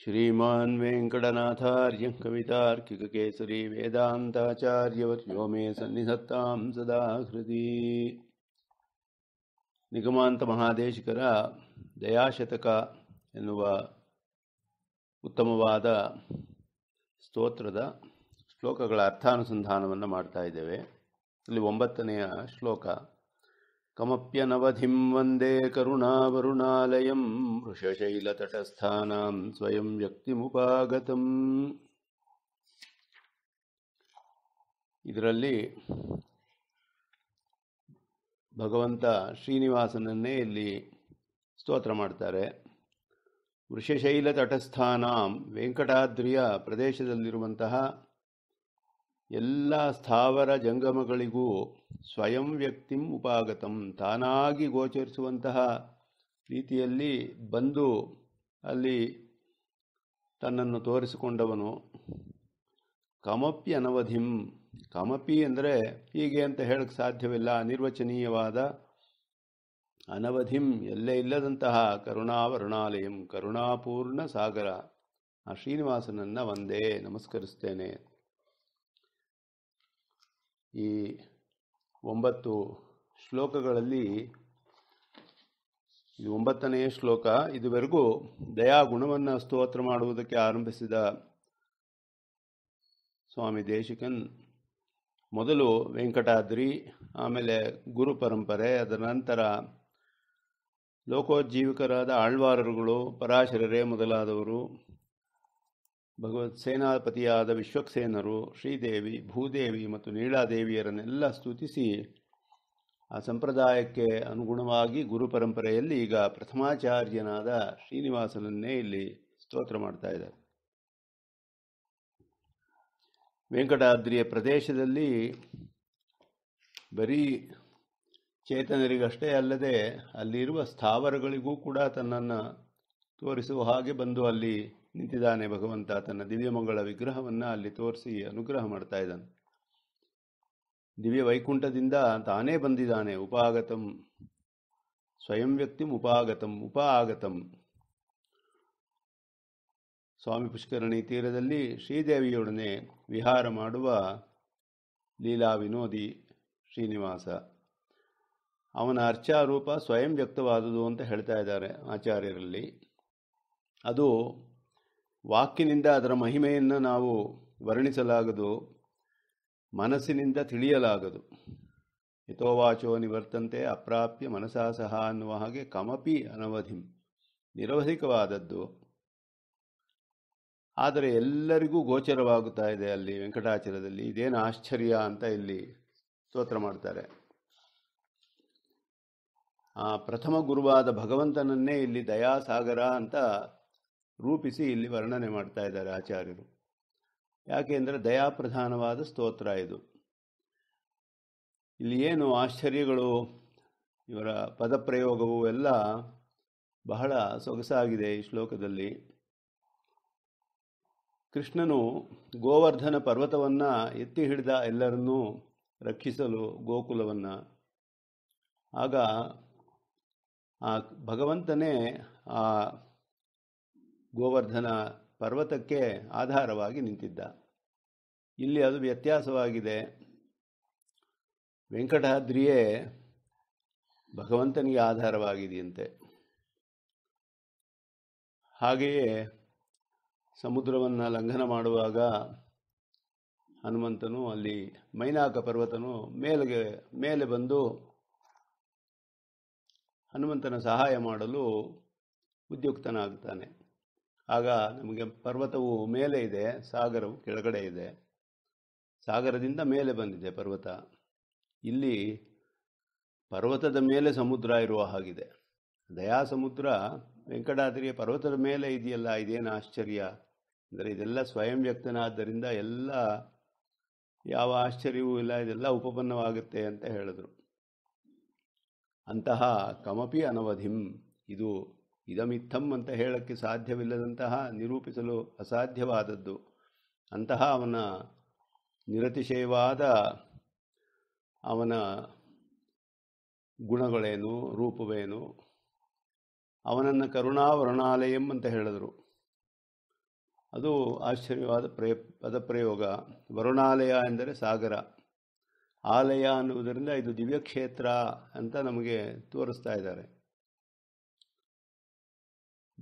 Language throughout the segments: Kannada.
ಶ್ರೀಮಾನ್ ವೆಂಕಟನಾಥಾರ್ಯ ಕೇಸರಿ ವೇದಾಂತಾಚಾರ್ಯವರ್ಯೋ ಮೇ ಸನ್ನಿಧತ್ತಾಂ ಸದಾ ಹೃದಿ ನಿಗಮಾಂತ ಮಹಾದೇಶಿಕರ ದಯಾಶತಕ ಎನ್ನುವ ಉತ್ತಮವಾದ ಸ್ತೋತ್ರದ ಶ್ಲೋಕಗಳ ಅರ್ಥಾನುಸಂಧಾನವನ್ನು ಮಾಡ್ತಾ ಇದ್ದೇವೆ ಇಲ್ಲಿ ಒಂಬತ್ತನೆಯ ಶ್ಲೋಕ कमप्यनवधिं ವಂದೇ करुणावरुणालयं ಸ್ವಯಂ ಸ್ವಯಂ व्यक्तिमुपागतम् ಇದರಲ್ಲಿ ಭಗವಂತ ಶ್ರೀನಿವಾಸನನ್ನೇ ಇಲ್ಲಿ ಸ್ತೋತ್ರ ಮಾಡ್ತಾರೆ ವೃಷಶೈಲ ತಟಸ್ಥಾನಾಂ ವೆಂಕಟಾದ್ರಿಯ ಪ್ರದೇಶದಲ್ಲಿರುವಂತಹ ಎಲ್ಲ ಸ್ಥಾವರ ಜಂಗಮಗಳಿಗೂ ಸ್ವಯಂ ವ್ಯಕ್ತಿಂ ಉಪಾಗತಂ ತಾನಾಗಿ ಗೋಚರಿಸುವಂತಹ ರೀತಿಯಲ್ಲಿ ಬಂದು ಅಲ್ಲಿ ತನ್ನನ್ನು ತೋರಿಸಿಕೊಂಡವನು ಕಮಪಿ ಅನವಧಿಂ ಕಮಪಿ ಅಂದರೆ ಹೀಗೆ ಅಂತ ಹೇಳಕ್ಕೆ ಸಾಧ್ಯವಿಲ್ಲ ಅನಿರ್ವಚನೀಯವಾದ ಅನವಧಿಂ ಎಲ್ಲೇ ಇಲ್ಲದಂತಹ ಕರುಣಾವರುಣಾಲಯಂ ಕರುಣಾಪೂರ್ಣ ಸಾಗರ ಆ ಶ್ರೀನಿವಾಸನನ್ನು ಒಂದೇ ನಮಸ್ಕರಿಸ್ತೇನೆ ಈ ಒಂಬತ್ತು ಶ್ಲೋಕಗಳಲ್ಲಿ ಇದು ಒಂಬತ್ತನೆಯ ಶ್ಲೋಕ ಇದುವರೆಗೂ ದಯಾ ಗುಣವನ್ನು ಸ್ತೋತ್ರ ಮಾಡುವುದಕ್ಕೆ ಆರಂಭಿಸಿದ ಸ್ವಾಮಿ ದೇಶಿಕನ್ ಮೊದಲು ವೆಂಕಟಾದ್ರಿ ಆಮೇಲೆ ಗುರು ಪರಂಪರೆ ಅದರ ನಂತರ ಲೋಕೋಜ್ಜೀವಿಕರಾದ ಆಳ್ವಾರರುಗಳು ಪರಾಶರರೇ ಮೊದಲಾದವರು ಭಗವತ್ ಸೇನಾಪತಿಯಾದ ವಿಶ್ವಕ್ಸೇನರು ಶ್ರೀದೇವಿ ಭೂದೇವಿ ಮತ್ತು ನೀಳಾದೇವಿಯರನ್ನೆಲ್ಲ ಸ್ತುತಿಸಿ ಆ ಸಂಪ್ರದಾಯಕ್ಕೆ ಅನುಗುಣವಾಗಿ ಗುರು ಪರಂಪರೆಯಲ್ಲಿ ಈಗ ಪ್ರಥಮಾಚಾರ್ಯನಾದ ಶ್ರೀನಿವಾಸನನ್ನೇ ಇಲ್ಲಿ ಸ್ತೋತ್ರ ಮಾಡ್ತಾ ಇದ್ದಾರೆ ವೆಂಕಟಾದ್ರಿಯ ಪ್ರದೇಶದಲ್ಲಿ ಬರೀ ಚೇತನರಿಗಷ್ಟೇ ಅಲ್ಲದೆ ಅಲ್ಲಿರುವ ಸ್ಥಾವರಗಳಿಗೂ ಕೂಡ ತನ್ನನ್ನು ತೋರಿಸುವ ಹಾಗೆ ಬಂದು ಅಲ್ಲಿ ನಿಂತಿದ್ದಾನೆ ಭಗವಂತ ತನ್ನ ದಿವ್ಯಮಂಗಳ ವಿಗ್ರಹವನ್ನು ಅಲ್ಲಿ ತೋರಿಸಿ ಅನುಗ್ರಹ ಮಾಡ್ತಾ ಇದ್ದಾನೆ ದಿವ್ಯ ವೈಕುಂಠದಿಂದ ತಾನೇ ಬಂದಿದ್ದಾನೆ ಉಪಾಗತಂ ಸ್ವಯಂ ವ್ಯಕ್ತಿಂ ಉಪಾಗತಂ ಆಗತಂ ಸ್ವಾಮಿ ಪುಷ್ಕರಣಿ ತೀರದಲ್ಲಿ ಶ್ರೀದೇವಿಯೊಡನೆ ವಿಹಾರ ಮಾಡುವ ಲೀಲಾ ವಿನೋದಿ ಶ್ರೀನಿವಾಸ ಅವನ ಅರ್ಚಾರೂಪ ಸ್ವಯಂ ವ್ಯಕ್ತವಾದುದು ಅಂತ ಹೇಳ್ತಾ ಇದ್ದಾರೆ ಆಚಾರ್ಯರಲ್ಲಿ ಅದು ವಾಕಿನಿಂದ ಅದರ ಮಹಿಮೆಯನ್ನು ನಾವು ವರ್ಣಿಸಲಾಗದು ಮನಸ್ಸಿನಿಂದ ತಿಳಿಯಲಾಗದು ಹಿತೋವಾಚೋ ನಿವರ್ತಂತೆ ಅಪ್ರಾಪ್ಯ ಮನಸಾ ಸಹ ಅನ್ನುವ ಹಾಗೆ ಕಮಪಿ ಅನವಧಿಂ ನಿರವಧಿಕವಾದದ್ದು ಆದರೆ ಎಲ್ಲರಿಗೂ ಗೋಚರವಾಗುತ್ತಾ ಇದೆ ಅಲ್ಲಿ ವೆಂಕಟಾಚಲದಲ್ಲಿ ಇದೇನು ಆಶ್ಚರ್ಯ ಅಂತ ಇಲ್ಲಿ ಸ್ತೋತ್ರ ಮಾಡ್ತಾರೆ ಆ ಪ್ರಥಮ ಗುರುವಾದ ಭಗವಂತನನ್ನೇ ಇಲ್ಲಿ ದಯಾಸಾಗರ ಅಂತ ರೂಪಿಸಿ ಇಲ್ಲಿ ವರ್ಣನೆ ಮಾಡ್ತಾ ಇದ್ದಾರೆ ಆಚಾರ್ಯರು ಯಾಕೆಂದರೆ ದಯಾಪ್ರಧಾನವಾದ ಸ್ತೋತ್ರ ಇದು ಇಲ್ಲಿ ಏನು ಆಶ್ಚರ್ಯಗಳು ಇವರ ಪದಪ್ರಯೋಗವು ಎಲ್ಲ ಬಹಳ ಸೊಗಸಾಗಿದೆ ಈ ಶ್ಲೋಕದಲ್ಲಿ ಕೃಷ್ಣನು ಗೋವರ್ಧನ ಪರ್ವತವನ್ನು ಎತ್ತಿ ಹಿಡಿದ ಎಲ್ಲರನ್ನೂ ರಕ್ಷಿಸಲು ಗೋಕುಲವನ್ನು ಆಗ ಆ ಭಗವಂತನೇ ಆ ಗೋವರ್ಧನ ಪರ್ವತಕ್ಕೆ ಆಧಾರವಾಗಿ ನಿಂತಿದ್ದ ಇಲ್ಲಿ ಅದು ವ್ಯತ್ಯಾಸವಾಗಿದೆ ವೆಂಕಟಾದ್ರಿಯೇ ಭಗವಂತನಿಗೆ ಆಧಾರವಾಗಿದೆಯಂತೆ ಹಾಗೆಯೇ ಸಮುದ್ರವನ್ನು ಲಂಘನ ಮಾಡುವಾಗ ಹನುಮಂತನು ಅಲ್ಲಿ ಮೈನಾಕ ಪರ್ವತನು ಮೇಲೆಗೆ ಮೇಲೆ ಬಂದು ಹನುಮಂತನ ಸಹಾಯ ಮಾಡಲು ಉದ್ಯುಕ್ತನಾಗ್ತಾನೆ ಆಗ ನಮಗೆ ಪರ್ವತವು ಮೇಲೆ ಇದೆ ಸಾಗರವು ಕೆಳಗಡೆ ಇದೆ ಸಾಗರದಿಂದ ಮೇಲೆ ಬಂದಿದೆ ಪರ್ವತ ಇಲ್ಲಿ ಪರ್ವತದ ಮೇಲೆ ಸಮುದ್ರ ಇರುವ ಹಾಗಿದೆ ದಯಾ ಸಮುದ್ರ ವೆಂಕಟಾದ್ರಿಯ ಪರ್ವತದ ಮೇಲೆ ಇದೆಯಲ್ಲ ಇದೇನು ಆಶ್ಚರ್ಯ ಅಂದರೆ ಇದೆಲ್ಲ ಸ್ವಯಂ ವ್ಯಕ್ತನಾದ್ದರಿಂದ ಎಲ್ಲ ಯಾವ ಆಶ್ಚರ್ಯವೂ ಇಲ್ಲ ಇದೆಲ್ಲ ಉಪಪನ್ನವಾಗುತ್ತೆ ಅಂತ ಹೇಳಿದರು ಅಂತಹ ಕಮಪಿ ಅನವಧಿಂ ಇದು ಇದಮಿತ್ತಂ ಅಂತ ಹೇಳಕ್ಕೆ ಸಾಧ್ಯವಿಲ್ಲದಂತಹ ನಿರೂಪಿಸಲು ಅಸಾಧ್ಯವಾದದ್ದು ಅಂತಹ ಅವನ ನಿರತಿಶಯವಾದ ಅವನ ಗುಣಗಳೇನು ರೂಪವೇನು ಅವನನ್ನು ಕರುಣಾವರ್ಣಾಲಯಂ ಅಂತ ಹೇಳಿದರು ಅದು ಆಶ್ಚರ್ಯವಾದ ಪ್ರಯ ಪದಪ್ರಯೋಗ ವರುಣಾಲಯ ಎಂದರೆ ಸಾಗರ ಆಲಯ ಅನ್ನುವುದರಿಂದ ಇದು ದಿವ್ಯಕ್ಷೇತ್ರ ಅಂತ ನಮಗೆ ತೋರಿಸ್ತಾ ಇದ್ದಾರೆ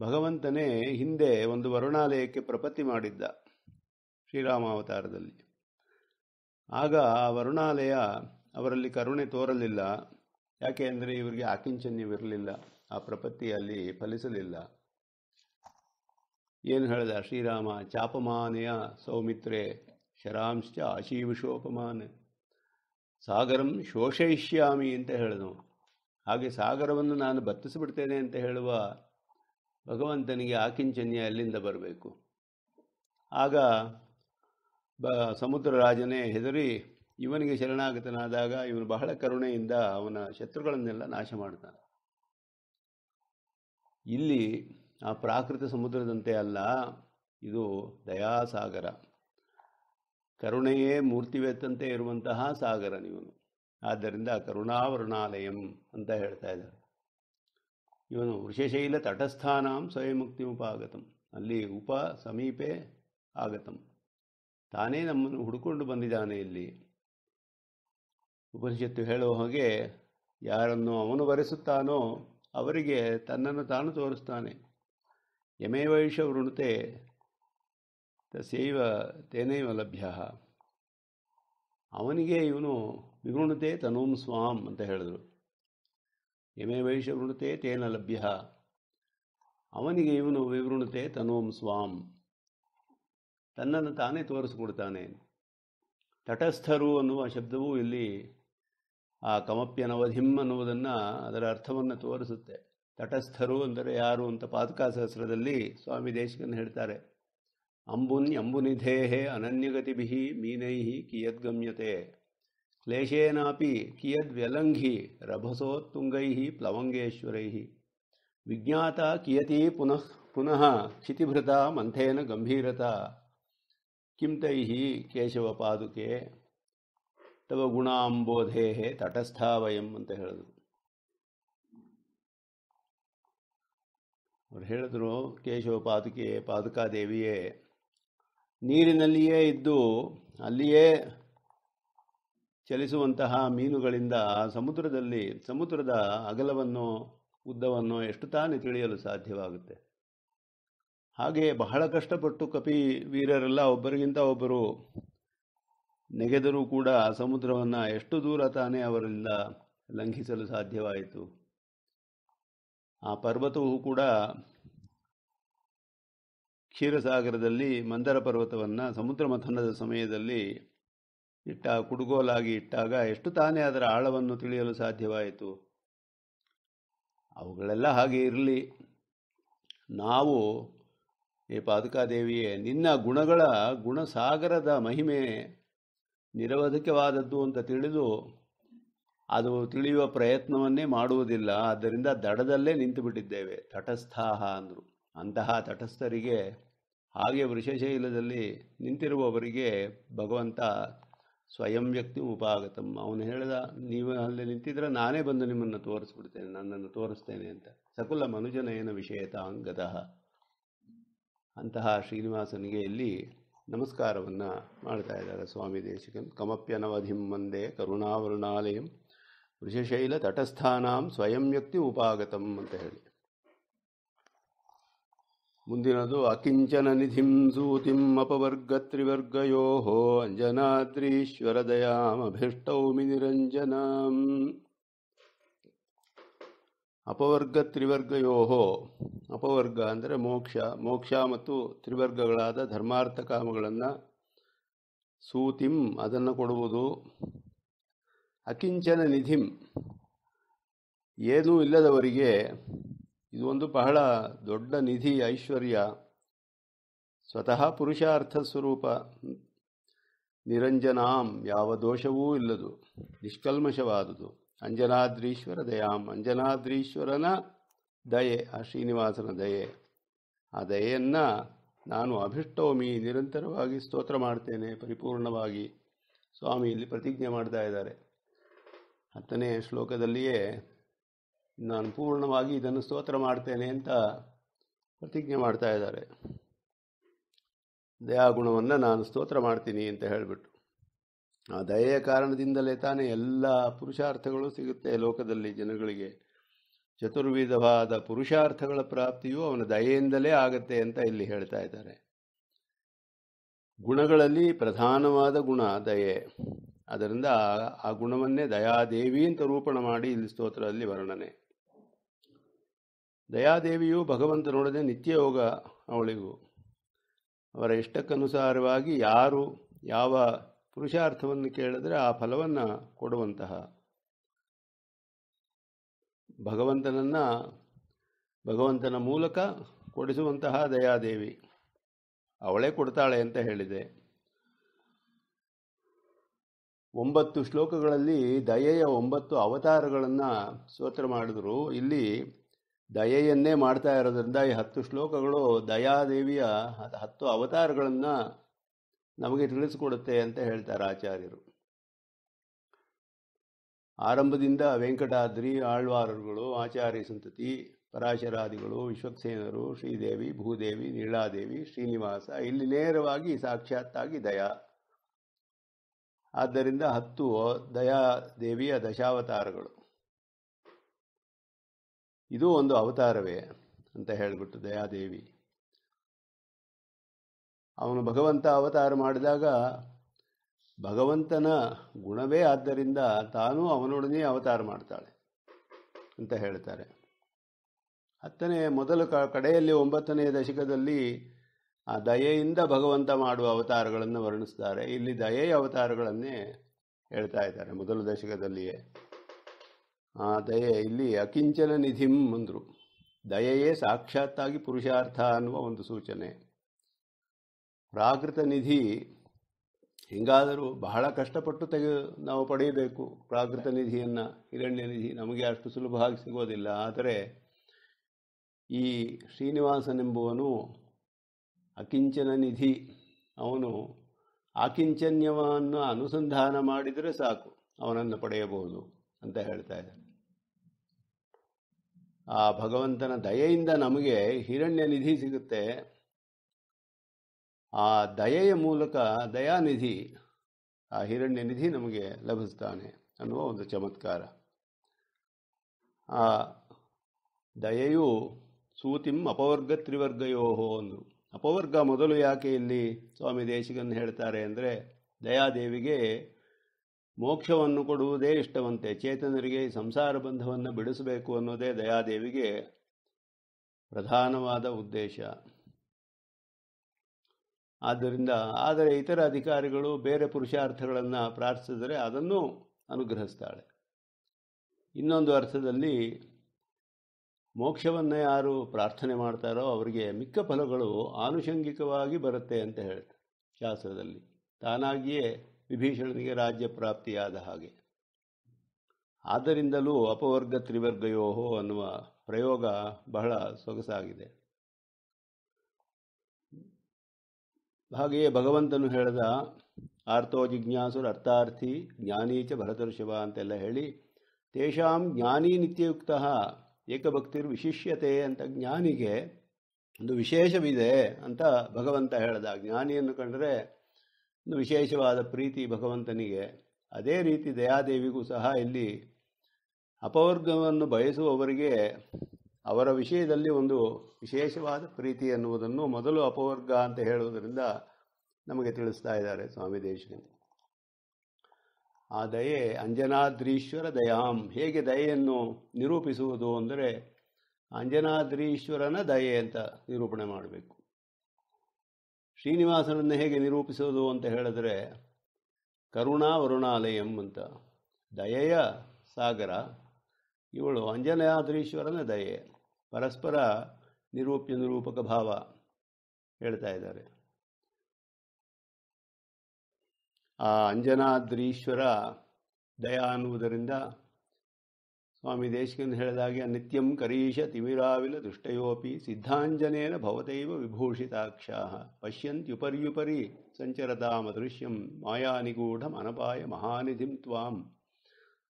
ಭಗವಂತನೇ ಹಿಂದೆ ಒಂದು ವರುಣಾಲಯಕ್ಕೆ ಪ್ರಪತ್ತಿ ಮಾಡಿದ್ದ ಶ್ರೀರಾಮಾವತಾರದಲ್ಲಿ ಆಗ ಆ ವರುಣಾಲಯ ಅವರಲ್ಲಿ ಕರುಣೆ ತೋರಲಿಲ್ಲ ಯಾಕೆ ಅಂದರೆ ಇವರಿಗೆ ಆಕಿಂಚನ್ಯವಿರಲಿಲ್ಲ ಆ ಪ್ರಪತ್ತಿಯಲ್ಲಿ ಫಲಿಸಲಿಲ್ಲ ಏನು ಹೇಳಿದ ಶ್ರೀರಾಮ ಚಾಪಮಾನೆಯ ಸೌಮಿತ್ರೆ ಶರಾಂಶ್ಚ ಅಶೀವಿಷೋಪಮಾನ ಸಾಗರಂ ಶೋಷಯಿಷ್ಯಾಮಿ ಅಂತ ಹೇಳಿದನು ಹಾಗೆ ಸಾಗರವನ್ನು ನಾನು ಬತ್ತಿಸಿಬಿಡ್ತೇನೆ ಅಂತ ಹೇಳುವ ಭಗವಂತನಿಗೆ ಆಕಿಂಚನ್ಯ ಅಲ್ಲಿಂದ ಬರಬೇಕು ಆಗ ಬ ಸಮುದ್ರ ರಾಜನೇ ಹೆದರಿ ಇವನಿಗೆ ಶರಣಾಗತನಾದಾಗ ಇವನು ಬಹಳ ಕರುಣೆಯಿಂದ ಅವನ ಶತ್ರುಗಳನ್ನೆಲ್ಲ ನಾಶ ಮಾಡ್ತಾನೆ ಇಲ್ಲಿ ಆ ಪ್ರಾಕೃತ ಸಮುದ್ರದಂತೆ ಅಲ್ಲ ಇದು ದಯಾಸಾಗರ ಕರುಣೆಯೇ ಮೂರ್ತಿವೆತ್ತಂತೆ ಇರುವಂತಹ ಸಾಗರ ನೀವು ಆದ್ದರಿಂದ ಕರುಣಾವರ್ಣಾಲಯಂ ಅಂತ ಹೇಳ್ತಾ ಇದ್ದಾರೆ ಇವನು ವೃಷಶೈಲ ತಟಸ್ಥಾನಾಂ ಉಪ ಆಗತಂ ಅಲ್ಲಿ ಉಪ ಸಮೀಪೆ ಆಗತಂ ತಾನೇ ನಮ್ಮನ್ನು ಹುಡುಕೊಂಡು ಬಂದಿದ್ದಾನೆ ಇಲ್ಲಿ ಉಪನಿಷತ್ತು ಹೇಳುವ ಹಾಗೆ ಯಾರನ್ನು ಅವನು ಬರೆಸುತ್ತಾನೋ ಅವರಿಗೆ ತನ್ನನ್ನು ತಾನು ತೋರಿಸ್ತಾನೆ ಯಮೇವೈಷ ವೃಣತೆ ತಸೈವ ತೇನೈವ ಲಭ್ಯ ಅವನಿಗೆ ಇವನು ವಿವೃಣತೆ ತನೂಂ ಸ್ವಾಂ ಅಂತ ಹೇಳಿದರು ಯಮೇ ವೈಷವೃಣತೆ ತೇನ ಲಭ್ಯ ಅವನಿಗೆ ಇವನು ವಿವೃಣತೆ ತನೋಂ ಸ್ವಾಂ ತನ್ನನ್ನು ತಾನೇ ತೋರಿಸಿಕೊಡ್ತಾನೆ ತಟಸ್ಥರು ಅನ್ನುವ ಶಬ್ದವೂ ಇಲ್ಲಿ ಆ ಕಮಪ್ಯನವಧಿಂ ಅನ್ನುವುದನ್ನು ಅದರ ಅರ್ಥವನ್ನು ತೋರಿಸುತ್ತೆ ತಟಸ್ಥರು ಅಂದರೆ ಯಾರು ಅಂತ ಪಾತಕಾಸಹಸ್ರದಲ್ಲಿ ಸ್ವಾಮಿ ದೇಶಿಕನ್ನು ಹೇಳ್ತಾರೆ ಅಂಬುನ್ ಅಂಬುನಿಧೇಹೇ ಅನನ್ಯಗತಿಭಿ ಮೀನೈ ಕಿಯದ್ಗಮ್ಯತೆ ಕ್ಲೇಷೇನಾ ಕೀಯ್ ವ್ಯಲಂಗಿ ಪ್ಲವಂಗೇಶ್ವರೈ ವಿಜ್ಞಾತ ಕಿಯತಿ ಪುನಃ ಪುನಃ ಕ್ಷಿತಿಭೃತ ಮಂಥೇನ ಗಂಭೀರತ ಕಿಂ ಕೇಶವ ಕೇಶವಪಾದುಕೆ ತವ ಗುಣಾಂಬೋಧೇ ತಟಸ್ಥ ವಯಂ ಅಂತ ಹೇಳಿದ್ರು ಅವ್ರು ಹೇಳಿದ್ರು ಕೇಶವ ಪಾದುಕೆ ಪಾದುಕಾ ನೀರಿನಲ್ಲಿಯೇ ಇದ್ದು ಅಲ್ಲಿಯೇ ಚಲಿಸುವಂತಹ ಮೀನುಗಳಿಂದ ಸಮುದ್ರದಲ್ಲಿ ಸಮುದ್ರದ ಅಗಲವನ್ನು ಉದ್ದವನ್ನು ಎಷ್ಟು ತಾನೇ ತಿಳಿಯಲು ಸಾಧ್ಯವಾಗುತ್ತೆ ಹಾಗೆ ಬಹಳ ಕಷ್ಟಪಟ್ಟು ಕಪಿ ವೀರರೆಲ್ಲ ಒಬ್ಬರಿಗಿಂತ ಒಬ್ಬರು ನೆಗೆದರೂ ಕೂಡ ಸಮುದ್ರವನ್ನು ಎಷ್ಟು ದೂರ ತಾನೇ ಅವರಿಂದ ಲಂಘಿಸಲು ಸಾಧ್ಯವಾಯಿತು ಆ ಪರ್ವತವು ಕೂಡ ಕ್ಷೀರಸಾಗರದಲ್ಲಿ ಮಂದರ ಪರ್ವತವನ್ನು ಸಮುದ್ರ ಮಥನದ ಸಮಯದಲ್ಲಿ ಇಟ್ಟ ಕುಡುಗೋಲಾಗಿ ಇಟ್ಟಾಗ ಎಷ್ಟು ತಾನೇ ಅದರ ಆಳವನ್ನು ತಿಳಿಯಲು ಸಾಧ್ಯವಾಯಿತು ಅವುಗಳೆಲ್ಲ ಹಾಗೆ ಇರಲಿ ನಾವು ಈ ಪಾದುಕಾದೇವಿಯೇ ನಿನ್ನ ಗುಣಗಳ ಗುಣಸಾಗರದ ಮಹಿಮೆ ನಿರವಧಿಕವಾದದ್ದು ಅಂತ ತಿಳಿದು ಅದು ತಿಳಿಯುವ ಪ್ರಯತ್ನವನ್ನೇ ಮಾಡುವುದಿಲ್ಲ ಆದ್ದರಿಂದ ದಡದಲ್ಲೇ ನಿಂತು ಬಿಟ್ಟಿದ್ದೇವೆ ತಟಸ್ಥಾಹ ಅಂದರು ಅಂತಹ ತಟಸ್ಥರಿಗೆ ಹಾಗೆ ವೃಷಶೈಲದಲ್ಲಿ ನಿಂತಿರುವವರಿಗೆ ಭಗವಂತ ಸ್ವಯಂ ವ್ಯಕ್ತಿ ಉಪಾಗತಂ ಅವನು ಹೇಳಿದ ನೀವು ಅಲ್ಲಿ ನಿಂತಿದ್ರೆ ನಾನೇ ಬಂದು ನಿಮ್ಮನ್ನು ತೋರಿಸ್ಬಿಡ್ತೇನೆ ನನ್ನನ್ನು ತೋರಿಸ್ತೇನೆ ಅಂತ ಸಕುಲ ಮನುಜನಯನ ವಿಷಯ ತಾಂಗದ ಅಂತಹ ಶ್ರೀನಿವಾಸನಿಗೆ ಇಲ್ಲಿ ನಮಸ್ಕಾರವನ್ನು ಮಾಡ್ತಾ ಇದ್ದಾರೆ ಸ್ವಾಮಿ ದೇಶಿಕನ್ ಕಮಪ್ಯನವಧಿಂ ಮಂದೆ ಕರುಣಾವರುಣಾಲಯಂ ವೃಷಶೈಲ ತಟಸ್ಥಾನಾಂ ಸ್ವಯಂ ವ್ಯಕ್ತಿ ಉಪಾಗತಂ ಅಂತ ಹೇಳಿ ಮುಂದಿನದು ಅಕಿಂಚನ ನಿಧಿಂ ಸೂತಿಂ ಅಪವರ್ಗ ತ್ರಿವರ್ಗಯೋ ಅಂಜನಾದ್ರೀಶ್ವರ ದಯಾಮಭಿಷ್ಟೌಮಿ ನಿರಂಜನ ಅಪವರ್ಗ ತ್ರಿವರ್ಗಯೋ ಅಪವರ್ಗ ಅಂದರೆ ಮೋಕ್ಷ ಮೋಕ್ಷ ಮತ್ತು ತ್ರಿವರ್ಗಗಳಾದ ಧರ್ಮಾರ್ಥ ಕಾಮಗಳನ್ನು ಸೂತಿಂ ಅದನ್ನು ಕೊಡುವುದು ಅಕಿಂಚನ ನಿಧಿಂ ಏನೂ ಇಲ್ಲದವರಿಗೆ ಇದು ಒಂದು ಬಹಳ ದೊಡ್ಡ ನಿಧಿ ಐಶ್ವರ್ಯ ಸ್ವತಃ ಪುರುಷಾರ್ಥ ಸ್ವರೂಪ ನಿರಂಜನಾಂ ಯಾವ ದೋಷವೂ ಇಲ್ಲದು ನಿಷ್ಕಲ್ಮಶವಾದುದು ಅಂಜನಾದ್ರೀಶ್ವರ ದಯಾಂ ಅಂಜನಾದ್ರೀಶ್ವರನ ದಯೆ ಆ ಶ್ರೀನಿವಾಸನ ದಯೆ ಆ ದಯೆಯನ್ನು ನಾನು ಅಭಿಷ್ಟೋಮಿ ನಿರಂತರವಾಗಿ ಸ್ತೋತ್ರ ಮಾಡ್ತೇನೆ ಪರಿಪೂರ್ಣವಾಗಿ ಸ್ವಾಮಿ ಇಲ್ಲಿ ಪ್ರತಿಜ್ಞೆ ಮಾಡ್ತಾ ಇದ್ದಾರೆ ಹತ್ತನೇ ಶ್ಲೋಕದಲ್ಲಿಯೇ ನಾನು ಪೂರ್ಣವಾಗಿ ಇದನ್ನು ಸ್ತೋತ್ರ ಮಾಡ್ತೇನೆ ಅಂತ ಪ್ರತಿಜ್ಞೆ ಮಾಡ್ತಾ ಇದ್ದಾರೆ ದಯಾಗುಣವನ್ನು ನಾನು ಸ್ತೋತ್ರ ಮಾಡ್ತೀನಿ ಅಂತ ಹೇಳಿಬಿಟ್ಟು ಆ ದಯೆಯ ಕಾರಣದಿಂದಲೇ ತಾನೇ ಎಲ್ಲ ಪುರುಷಾರ್ಥಗಳು ಸಿಗುತ್ತೆ ಲೋಕದಲ್ಲಿ ಜನಗಳಿಗೆ ಚತುರ್ವಿಧವಾದ ಪುರುಷಾರ್ಥಗಳ ಪ್ರಾಪ್ತಿಯು ಅವನ ದಯೆಯಿಂದಲೇ ಆಗತ್ತೆ ಅಂತ ಇಲ್ಲಿ ಹೇಳ್ತಾ ಇದ್ದಾರೆ ಗುಣಗಳಲ್ಲಿ ಪ್ರಧಾನವಾದ ಗುಣ ದಯೆ ಅದರಿಂದ ಆ ಗುಣವನ್ನೇ ದಯಾದೇವಿ ಅಂತ ರೂಪಣ ಮಾಡಿ ಇಲ್ಲಿ ಸ್ತೋತ್ರದಲ್ಲಿ ವರ್ಣನೆ ದಯಾದೇವಿಯು ಭಗವಂತನೊಡನೆ ನಿತ್ಯಯೋಗ ಅವಳಿಗೂ ಅವರ ಇಷ್ಟಕ್ಕನುಸಾರವಾಗಿ ಯಾರು ಯಾವ ಪುರುಷಾರ್ಥವನ್ನು ಕೇಳಿದ್ರೆ ಆ ಫಲವನ್ನು ಕೊಡುವಂತಹ ಭಗವಂತನನ್ನು ಭಗವಂತನ ಮೂಲಕ ಕೊಡಿಸುವಂತಹ ದಯಾದೇವಿ ಅವಳೇ ಕೊಡ್ತಾಳೆ ಅಂತ ಹೇಳಿದೆ ಒಂಬತ್ತು ಶ್ಲೋಕಗಳಲ್ಲಿ ದಯೆಯ ಒಂಬತ್ತು ಅವತಾರಗಳನ್ನು ಸ್ತೋತ್ರ ಮಾಡಿದರು ಇಲ್ಲಿ ದಯೆಯನ್ನೇ ಮಾಡ್ತಾ ಇರೋದ್ರಿಂದ ಈ ಹತ್ತು ಶ್ಲೋಕಗಳು ದಯಾದೇವಿಯ ಹತ್ತು ಅವತಾರಗಳನ್ನು ನಮಗೆ ತಿಳಿಸಿಕೊಡುತ್ತೆ ಅಂತ ಹೇಳ್ತಾರೆ ಆಚಾರ್ಯರು ಆರಂಭದಿಂದ ವೆಂಕಟಾದ್ರಿ ಆಳ್ವಾರರುಗಳು ಆಚಾರ್ಯ ಸಂತತಿ ಪರಾಶರಾದಿಗಳು ವಿಶ್ವಕ್ಸೇನರು ಶ್ರೀದೇವಿ ಭೂದೇವಿ ನೀಳಾದೇವಿ ಶ್ರೀನಿವಾಸ ಇಲ್ಲಿ ನೇರವಾಗಿ ಸಾಕ್ಷಾತ್ತಾಗಿ ದಯಾ ಆದ್ದರಿಂದ ಹತ್ತು ದಯಾದೇವಿಯ ದಶಾವತಾರಗಳು ಇದು ಒಂದು ಅವತಾರವೇ ಅಂತ ಹೇಳಿಬಿಟ್ಟು ದಯಾದೇವಿ ಅವನು ಭಗವಂತ ಅವತಾರ ಮಾಡಿದಾಗ ಭಗವಂತನ ಗುಣವೇ ಆದ್ದರಿಂದ ತಾನೂ ಅವನೊಡನೆ ಅವತಾರ ಮಾಡ್ತಾಳೆ ಅಂತ ಹೇಳ್ತಾರೆ ಹತ್ತನೇ ಮೊದಲ ಕಡೆಯಲ್ಲಿ ಒಂಬತ್ತನೇ ದಶಕದಲ್ಲಿ ಆ ದಯೆಯಿಂದ ಭಗವಂತ ಮಾಡುವ ಅವತಾರಗಳನ್ನು ವರ್ಣಿಸ್ತಾರೆ ಇಲ್ಲಿ ದಯೆಯ ಅವತಾರಗಳನ್ನೇ ಹೇಳ್ತಾ ಇದ್ದಾರೆ ಮೊದಲ ದಶಕದಲ್ಲಿಯೇ ಆ ದಯೆ ಇಲ್ಲಿ ಅಕಿಂಚನ ನಿಧಿಂ ಅಂದರು ದಯೆಯೇ ಸಾಕ್ಷಾತ್ತಾಗಿ ಪುರುಷಾರ್ಥ ಅನ್ನುವ ಒಂದು ಸೂಚನೆ ಪ್ರಾಕೃತ ನಿಧಿ ಹಿಂಗಾದರೂ ಬಹಳ ಕಷ್ಟಪಟ್ಟು ತೆಗೆ ನಾವು ಪಡೆಯಬೇಕು ಪ್ರಾಕೃತ ನಿಧಿಯನ್ನು ಹಿರಣ್ಯ ನಿಧಿ ನಮಗೆ ಅಷ್ಟು ಸುಲಭವಾಗಿ ಸಿಗೋದಿಲ್ಲ ಆದರೆ ಈ ಶ್ರೀನಿವಾಸನೆಂಬುವನು ಅಕಿಂಚನ ನಿಧಿ ಅವನು ಆಕಿಂಚನ್ಯವನ್ನು ಅನುಸಂಧಾನ ಮಾಡಿದರೆ ಸಾಕು ಅವನನ್ನು ಪಡೆಯಬಹುದು ಅಂತ ಹೇಳ್ತಾ ಇದ್ದಾನೆ ಆ ಭಗವಂತನ ದಯೆಯಿಂದ ನಮಗೆ ಹಿರಣ್ಯ ನಿಧಿ ಸಿಗುತ್ತೆ ಆ ದಯೆಯ ಮೂಲಕ ದಯಾನಿಧಿ ಆ ಹಿರಣ್ಯ ನಿಧಿ ನಮಗೆ ಲಭಿಸ್ತಾನೆ ಅನ್ನುವ ಒಂದು ಚಮತ್ಕಾರ ಆ ದಯೆಯು ಸೂತಿಂ ಅಪವರ್ಗ ತ್ರಿವರ್ಗಯೋ ಅಂದರು ಅಪವರ್ಗ ಮೊದಲು ಯಾಕೆ ಇಲ್ಲಿ ಸ್ವಾಮಿ ದೇಶಿಗನ್ ಹೇಳ್ತಾರೆ ಅಂದರೆ ದಯಾದೇವಿಗೆ ಮೋಕ್ಷವನ್ನು ಕೊಡುವುದೇ ಇಷ್ಟವಂತೆ ಚೇತನರಿಗೆ ಸಂಸಾರ ಬಂಧವನ್ನು ಬಿಡಿಸಬೇಕು ಅನ್ನೋದೇ ದಯಾದೇವಿಗೆ ಪ್ರಧಾನವಾದ ಉದ್ದೇಶ ಆದ್ದರಿಂದ ಆದರೆ ಇತರ ಅಧಿಕಾರಿಗಳು ಬೇರೆ ಪುರುಷಾರ್ಥಗಳನ್ನು ಪ್ರಾರ್ಥಿಸಿದರೆ ಅದನ್ನು ಅನುಗ್ರಹಿಸ್ತಾಳೆ ಇನ್ನೊಂದು ಅರ್ಥದಲ್ಲಿ ಮೋಕ್ಷವನ್ನು ಯಾರು ಪ್ರಾರ್ಥನೆ ಮಾಡ್ತಾರೋ ಅವರಿಗೆ ಮಿಕ್ಕ ಫಲಗಳು ಆನುಷಂಗಿಕವಾಗಿ ಬರುತ್ತೆ ಅಂತ ಹೇಳ್ತಾರೆ ಶಾಸ್ತ್ರದಲ್ಲಿ ತಾನಾಗಿಯೇ ವಿಭೀಷಣನಿಗೆ ರಾಜ್ಯ ಪ್ರಾಪ್ತಿಯಾದ ಹಾಗೆ ಆದ್ದರಿಂದಲೂ ಅಪವರ್ಗ ತ್ರಿವರ್ಗಯೋಹೋ ಅನ್ನುವ ಪ್ರಯೋಗ ಬಹಳ ಸೊಗಸಾಗಿದೆ ಹಾಗೆಯೇ ಭಗವಂತನು ಹೇಳದ ಆರ್ಥೋ ಜಿಜ್ಞಾಸುರ ಅರ್ಥಾರ್ಥಿ ಜ್ಞಾನೀಚ ಭರತರ್ಷಭ ಅಂತೆಲ್ಲ ಹೇಳಿ ತೇಷಾಂ ಜ್ಞಾನೀ ನಿತ್ಯಯುಕ್ತ ಏಕಭಕ್ತಿರ್ ವಿಶಿಷ್ಯತೆ ಅಂತ ಜ್ಞಾನಿಗೆ ಒಂದು ವಿಶೇಷವಿದೆ ಅಂತ ಭಗವಂತ ಹೇಳ್ದ ಜ್ಞಾನಿಯನ್ನು ಕಂಡರೆ ವಿಶೇಷವಾದ ಪ್ರೀತಿ ಭಗವಂತನಿಗೆ ಅದೇ ರೀತಿ ದಯಾದೇವಿಗೂ ಸಹ ಇಲ್ಲಿ ಅಪವರ್ಗವನ್ನು ಬಯಸುವವರಿಗೆ ಅವರ ವಿಷಯದಲ್ಲಿ ಒಂದು ವಿಶೇಷವಾದ ಪ್ರೀತಿ ಎನ್ನುವುದನ್ನು ಮೊದಲು ಅಪವರ್ಗ ಅಂತ ಹೇಳುವುದರಿಂದ ನಮಗೆ ತಿಳಿಸ್ತಾ ಇದ್ದಾರೆ ಸ್ವಾಮಿ ಆ ದಯೆ ಅಂಜನಾದ್ರೀಶ್ವರ ದಯಾಂ ಹೇಗೆ ದಯೆಯನ್ನು ನಿರೂಪಿಸುವುದು ಅಂದರೆ ಅಂಜನಾದ್ರೀಶ್ವರನ ದಯೆ ಅಂತ ನಿರೂಪಣೆ ಮಾಡಬೇಕು ಶ್ರೀನಿವಾಸನನ್ನು ಹೇಗೆ ನಿರೂಪಿಸೋದು ಅಂತ ಹೇಳಿದ್ರೆ ಕರುಣಾ ವರುಣಾಲಯಂ ಅಂತ ದಯೆಯ ಸಾಗರ ಇವಳು ಅಂಜನಾದ್ರೀಶ್ವರನ ದಯೆ ಪರಸ್ಪರ ನಿರೂಪ್ಯ ನಿರೂಪಕ ಭಾವ ಹೇಳ್ತಾ ಇದ್ದಾರೆ ಆ ಅಂಜನಾದ್ರೀಶ್ವರ ದಯಾ ಅನ್ನುವುದರಿಂದ ಸ್ವಾಮಿ ದೇಶಿಕನ್ ಹೇಳಿದಾಗೆ ನಿತ್ಯಂ ಕರೀಶ ತಿಮಿರಾವಿಲ ದುಷ್ಟಯೋಪಿ ಸಿದ್ಧಾಂಜನೇನ ಭವತೈವ ವಿಭೂಷಿತಾಕ್ಷಾ ಪಶ್ಯಂತ್ಯುಪರ್ಯುಪರಿ ಸಂಚರತಾಮ ದೃಶ್ಯಂ ನಿಗೂಢ ಅನಪಾಯ ಮಹಾನಿಧಿಂ ತ್ವಾಂ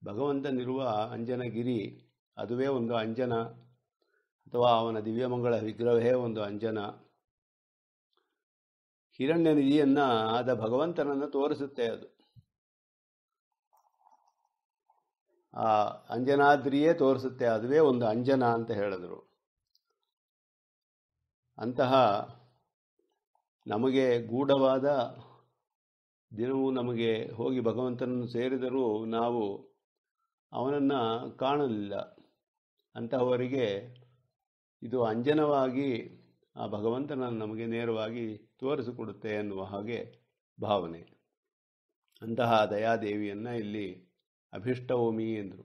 ಭಗವಂತನಿರುವ ಅಂಜನಗಿರಿ ಅದುವೇ ಒಂದು ಅಂಜನ ಅಥವಾ ಅವನ ದಿವ್ಯಮಂಗಳ ವಿಗ್ರಹವೇ ಒಂದು ಅಂಜನ ಹಿರಣ್ಯನಿಧಿಯನ್ನು ಆದ ಭಗವಂತನನ್ನು ತೋರಿಸುತ್ತೆ ಅದು ಆ ಅಂಜನಾದ್ರಿಯೇ ತೋರಿಸುತ್ತೆ ಅದುವೇ ಒಂದು ಅಂಜನ ಅಂತ ಹೇಳಿದರು ಅಂತಹ ನಮಗೆ ಗೂಢವಾದ ದಿನವೂ ನಮಗೆ ಹೋಗಿ ಭಗವಂತನನ್ನು ಸೇರಿದರೂ ನಾವು ಅವನನ್ನು ಕಾಣಲಿಲ್ಲ ಅಂತಹವರಿಗೆ ಇದು ಅಂಜನವಾಗಿ ಆ ಭಗವಂತನನ್ನು ನಮಗೆ ನೇರವಾಗಿ ತೋರಿಸಿಕೊಡುತ್ತೆ ಎನ್ನುವ ಹಾಗೆ ಭಾವನೆ ಅಂತಹ ದಯಾದೇವಿಯನ್ನು ಇಲ್ಲಿ ಅಭಿಷ್ಟವೋಮಿ ಎಂದರು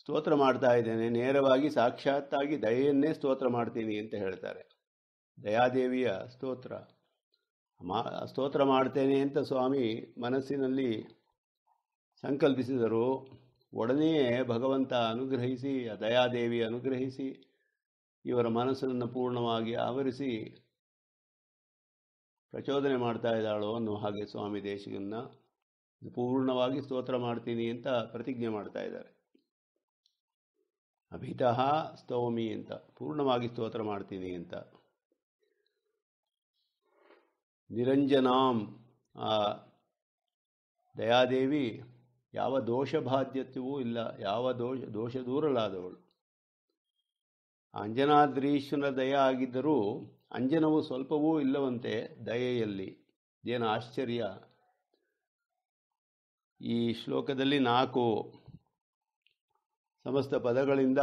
ಸ್ತೋತ್ರ ಮಾಡ್ತಾ ಇದ್ದೇನೆ ನೇರವಾಗಿ ಸಾಕ್ಷಾತ್ತಾಗಿ ದಯೆಯನ್ನೇ ಸ್ತೋತ್ರ ಮಾಡ್ತೀನಿ ಅಂತ ಹೇಳ್ತಾರೆ ದಯಾದೇವಿಯ ಸ್ತೋತ್ರ ಮಾ ಸ್ತೋತ್ರ ಮಾಡ್ತೇನೆ ಅಂತ ಸ್ವಾಮಿ ಮನಸ್ಸಿನಲ್ಲಿ ಸಂಕಲ್ಪಿಸಿದರು ಒಡನೆಯೇ ಭಗವಂತ ಅನುಗ್ರಹಿಸಿ ದಯಾದೇವಿ ಅನುಗ್ರಹಿಸಿ ಇವರ ಮನಸ್ಸನ್ನು ಪೂರ್ಣವಾಗಿ ಆವರಿಸಿ ಪ್ರಚೋದನೆ ಮಾಡ್ತಾ ಇದ್ದಾಳು ಅನ್ನೋ ಹಾಗೆ ಸ್ವಾಮಿ ದೇಶಿಗನ್ನು ಪೂರ್ಣವಾಗಿ ಸ್ತೋತ್ರ ಮಾಡ್ತೀನಿ ಅಂತ ಪ್ರತಿಜ್ಞೆ ಮಾಡ್ತಾ ಇದ್ದಾರೆ ಅಭಿತಃ ಸ್ತೋಮಿ ಅಂತ ಪೂರ್ಣವಾಗಿ ಸ್ತೋತ್ರ ಮಾಡ್ತೀನಿ ಅಂತ ನಿರಂಜನಾಂ ಆ ದಯಾದೇವಿ ಯಾವ ದೋಷ ಬಾಧ್ಯತೆಯೂ ಇಲ್ಲ ಯಾವ ದೋಷ ದೋಷ ದೂರಲಾದವಳು ಅಂಜನಾದ್ರೀಶನ ದಯ ಆಗಿದ್ದರೂ ಅಂಜನವು ಸ್ವಲ್ಪವೂ ಇಲ್ಲವಂತೆ ದಯೆಯಲ್ಲಿ ಏನು ಆಶ್ಚರ್ಯ ಈ ಶ್ಲೋಕದಲ್ಲಿ ನಾಲ್ಕು ಸಮಸ್ತ ಪದಗಳಿಂದ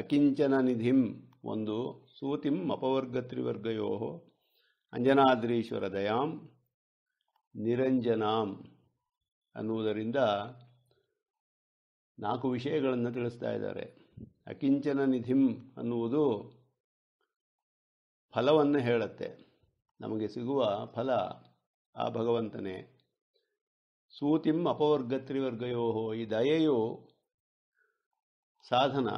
ಅಕಿಂಚನ ನಿಧಿಂ ಒಂದು ಸೂತಿಂ ಅಪವರ್ಗ ತ್ರಿವರ್ಗಯೋ ಅಂಜನಾದ್ರೀಶ್ವರ ದಯಾಂ ನಿರಂಜನಾಂ ಅನ್ನುವುದರಿಂದ ನಾಲ್ಕು ವಿಷಯಗಳನ್ನು ತಿಳಿಸ್ತಾ ಇದ್ದಾರೆ ಅಕಿಂಚನ ನಿಧಿಂ ಅನ್ನುವುದು ಫಲವನ್ನು ಹೇಳುತ್ತೆ ನಮಗೆ ಸಿಗುವ ಫಲ ಆ ಭಗವಂತನೇ ಸೂತಿಂ ಅಪವರ್ಗ ತ್ರಿವರ್ಗಯೋ ಈ ದಯೆಯು ಸಾಧನ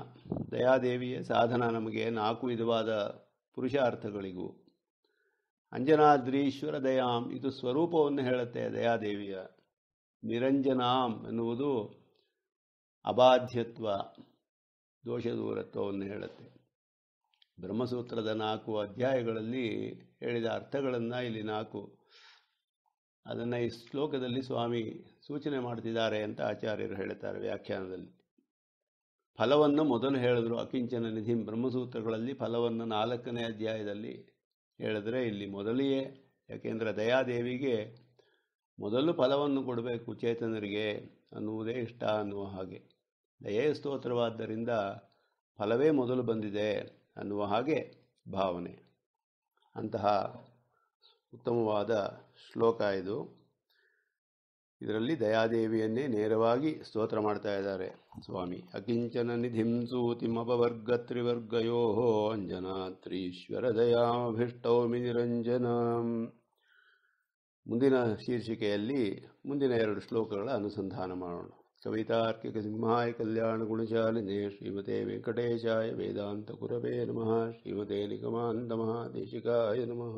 ದಯಾದೇವಿಯ ಸಾಧನ ನಮಗೆ ನಾಲ್ಕು ವಿಧವಾದ ಪುರುಷಾರ್ಥಗಳಿಗೂ ಅಂಜನಾದ್ರೀಶ್ವರ ದಯಾಂ ಇದು ಸ್ವರೂಪವನ್ನು ಹೇಳುತ್ತೆ ದಯಾದೇವಿಯ ನಿರಂಜನಾಂ ಎನ್ನುವುದು ಅಬಾಧ್ಯತ್ವ ದೋಷದೂರತ್ವವನ್ನು ಹೇಳುತ್ತೆ ಬ್ರಹ್ಮಸೂತ್ರದ ನಾಲ್ಕು ಅಧ್ಯಾಯಗಳಲ್ಲಿ ಹೇಳಿದ ಅರ್ಥಗಳನ್ನು ಇಲ್ಲಿ ನಾಲ್ಕು ಅದನ್ನು ಈ ಶ್ಲೋಕದಲ್ಲಿ ಸ್ವಾಮಿ ಸೂಚನೆ ಮಾಡ್ತಿದ್ದಾರೆ ಅಂತ ಆಚಾರ್ಯರು ಹೇಳುತ್ತಾರೆ ವ್ಯಾಖ್ಯಾನದಲ್ಲಿ ಫಲವನ್ನು ಮೊದಲು ಹೇಳಿದ್ರು ಅಕಿಂಚನ ನಿಧಿ ಬ್ರಹ್ಮಸೂತ್ರಗಳಲ್ಲಿ ಫಲವನ್ನು ನಾಲ್ಕನೇ ಅಧ್ಯಾಯದಲ್ಲಿ ಹೇಳಿದ್ರೆ ಇಲ್ಲಿ ಮೊದಲಿಯೇ ಯಾಕೆಂದರೆ ದಯಾದೇವಿಗೆ ಮೊದಲು ಫಲವನ್ನು ಕೊಡಬೇಕು ಚೇತನರಿಗೆ ಅನ್ನುವುದೇ ಇಷ್ಟ ಅನ್ನುವ ಹಾಗೆ ದಯೇ ಸ್ತೋತ್ರವಾದ್ದರಿಂದ ಫಲವೇ ಮೊದಲು ಬಂದಿದೆ ಅನ್ನುವ ಹಾಗೆ ಭಾವನೆ ಅಂತಹ ಉತ್ತಮವಾದ ಶ್ಲೋಕ ಇದು ಇದರಲ್ಲಿ ದಯಾದೇವಿಯನ್ನೇ ನೇರವಾಗಿ ಸ್ತೋತ್ರ ಮಾಡ್ತಾ ಇದ್ದಾರೆ ಸ್ವಾಮಿ ಅಕಿಂಚನ ನಿಧಿಂ ಸೂತಿಮಪವರ್ಗ ತ್ರಿವರ್ಗಯೋ ಅಂಜನಾ ತ್ರೀಶ್ವರ ದಯಾಭಿಷ್ಟೌಮಿ ನಿರಂಜನ ಮುಂದಿನ ಶೀರ್ಷಿಕೆಯಲ್ಲಿ ಮುಂದಿನ ಎರಡು ಶ್ಲೋಕಗಳ ಅನುಸಂಧಾನ ಮಾಡೋಣ ಕವಿತಾರ್ಕಿಕ ಸಿಂಹಾಯ ಕಲ್ಯಾಣ ಗುಣಶಾಲಿನೇ ಶ್ರೀಮತೆ ವೆಂಕಟೇಶಾಯ ವೇದಾಂತ ಕುರವೇ ನಮಃ ಶ್ರೀಮತೆ ನಿಗಮಾಂತ ಮಹಾದೇಶಿಕಾಯ ನಮಃ